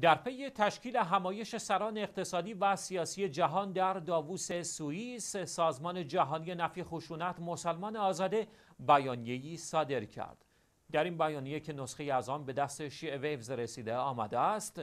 در پی تشکیل همایش سران اقتصادی و سیاسی جهان در داووس سوئیس سازمان جهانی نفی خشونت مسلمان آزاده بیانیه‌ای صادر کرد در این بیانیه که نسخه از آن به دست شیعه ویوز رسیده آمده است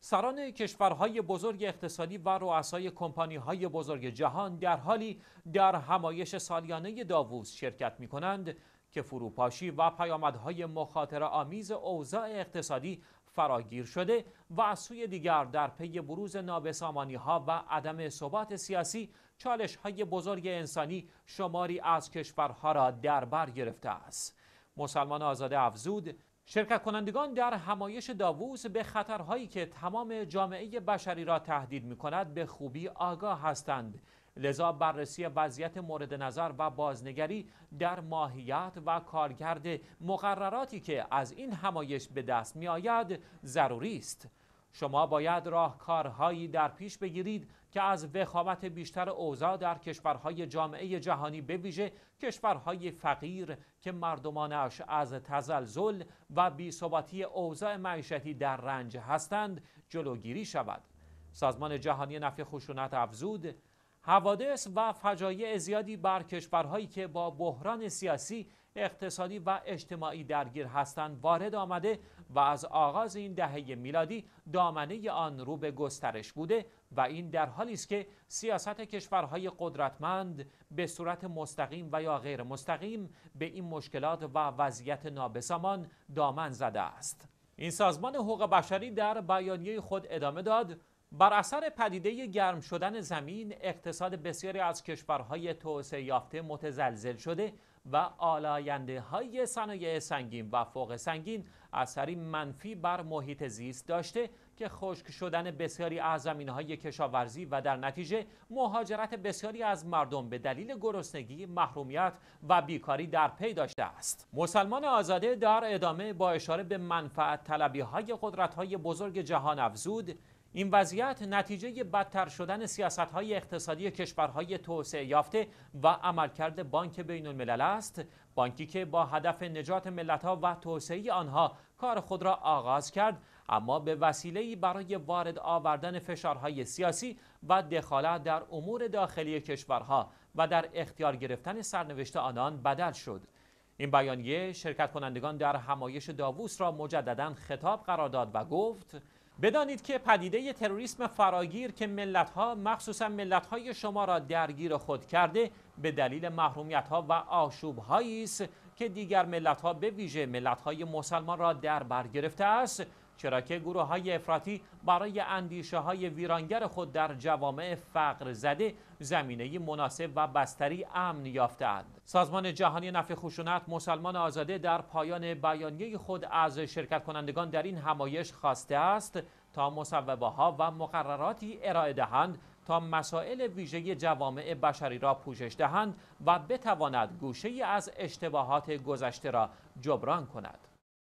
سران کشورهای بزرگ اقتصادی و رؤسای کمپانیهای بزرگ جهان در حالی در همایش سالیانه داووس شرکت می‌کنند که فروپاشی و پیامدهای مخاطره آمیز اوضاع اقتصادی فراگیر شده و از سوی دیگر در پی بروز نابسامانی ها و عدم ثبات سیاسی چالش های بزرگ انسانی شماری از کشورها را در بر گرفته است مسلمان آزاده افزود شرکت کنندگان در همایش داووس به خطرهایی که تمام جامعه بشری را تهدید می کند به خوبی آگاه هستند لذا بررسی وضعیت مورد نظر و بازنگری در ماهیت و کارگرد مقرراتی که از این همایش به دست می آید ضروری است. شما باید راهکارهایی در پیش بگیرید که از وخامت بیشتر اوضاع در کشورهای جامعه جهانی به ویژه کشورهای فقیر که مردمانش از تزلزل و بیثباتی اوضاع معیشتی در رنج هستند جلوگیری شود. سازمان جهانی نفع خشونت افزود حوادث و فجایع زیادی بر کشورهایی که با بحران سیاسی، اقتصادی و اجتماعی درگیر هستند وارد آمده و از آغاز این دهه میلادی دامنه آن رو به گسترش بوده و این در حالی است که سیاست کشورهای قدرتمند به صورت مستقیم و یا غیر مستقیم به این مشکلات و وضعیت نابسامان دامن زده است. این سازمان حقوق بشری در بیانیه خود ادامه داد بر اثر پدیده گرم شدن زمین اقتصاد بسیاری از کشورهای توسعه یافته متزلزل شده و آلاینده های صنایع سنگین و فوق سنگین اثری منفی بر محیط زیست داشته که خشک شدن بسیاری از زمین های کشاورزی و در نتیجه مهاجرت بسیاری از مردم به دلیل گرسنگی، محرومیت و بیکاری در پی داشته است. مسلمان آزاده در ادامه با اشاره به منفعت طلبی های قدرت های بزرگ جهان افزود این وضعیت نتیجه بدتر شدن سیاست های اقتصادی کشورهای توسعه یافته و عملکرد بانک بین الملل است بانکی که با هدف نجات ملت ها و توسعه آنها کار خود را آغاز کرد اما به وسیله برای وارد آوردن فشارهای سیاسی و دخالت در امور داخلی کشورها و در اختیار گرفتن سرنوشت آنان بدل شد این بیانیه شرکت کنندگان در همایش داووس را مجددا خطاب قرار داد و گفت بدانید که پدیده تروریسم فراگیر که ملت‌ها مخصوصا ملت‌های شما را درگیر خود کرده به دلیل محرومیت‌ها و آشوب است که دیگر ملت‌ها به ویژه ملت‌های مسلمان را در بر گرفته است چرا که گروه های افراطی برای اندیشه های ویرانگر خود در جوامع فقر زده زمینه مناسب و بستری امن یافتند. سازمان جهانی نفع خشونت مسلمان آزاده در پایان بیانیه خود از شرکت کنندگان در این همایش خواسته است تا مصوبه ها و مقرراتی ارائه دهند تا مسائل ویژه جوامع بشری را پوشش دهند و بتواند گوشه از اشتباهات گذشته را جبران کند.